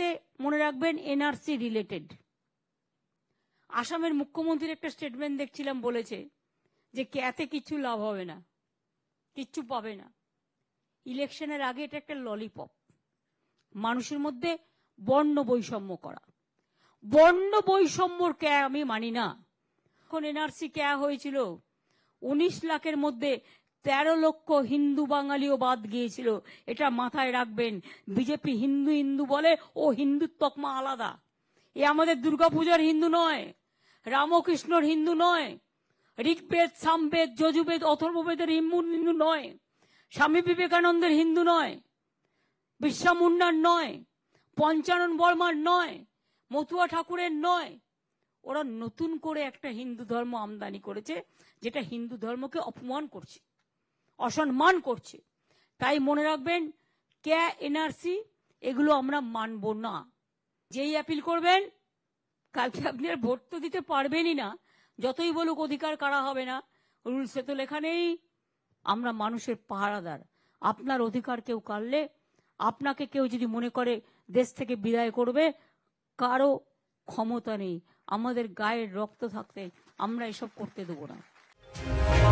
ক্ষেত্রে মনে রাখবেন এনআরসি রিলেটেড আসামের মুখ্যমন্ত্রীর একটা স্টেটমেন্ট দেখছিলাম বলেছে যে ক্যাতে কিছু লাভ হবে না কিচ্ছু পাবে না ইলেকশনের আগে এটা একটা ললিপপ মানুষের মধ্যে বর্ণ বৈষম্য করা বর্ণ বৈষম্যর ক্যা আমি মানি না এখন এনআরসি ক্যা হয়েছিল উনিশ লাখের মধ্যে তেরো লক্ষ হিন্দু বাঙালিও বাদ গিয়েছিল এটা মাথায় রাখবেন বিজেপি হিন্দু হিন্দু বলে ও হিন্দুর তকমা আলাদা এ আমাদের দুর্গাপূজার হিন্দু নয় রামকৃষ্ণর হিন্দু নয় ঋগ্বেদ সামবেদ যজুবেদ অথর্ববেদের হিন্দু হিন্দু নয় স্বামী বিবেকানন্দের হিন্দু নয় বিশ্বা নয় পঞ্চানন বর্মার নয় মতুয়া ঠাকুরের নয় ওরা নতুন করে একটা হিন্দু ধর্ম আমদানি করেছে যেটা হিন্দু ধর্মকে অপমান করছে অসম্মান করছে তাই মনে রাখবেন ক্যা এনআরসি এগুলো আমরা মানব না যেই অ্যাপিল করবেন কালকে আপনি আর ভোট তো দিতে পারবেনই না যতই বলুক অধিকার কারা হবে না রুলসে তো লেখা নেই আমরা মানুষের পাহারাদার আপনার অধিকার কেউ কাড়লে আপনাকে কেউ যদি মনে করে দেশ থেকে বিদায় করবে কারো ক্ষমতা নেই আমাদের গায়ের রক্ত থাকতে আমরা এসব করতে দেবো না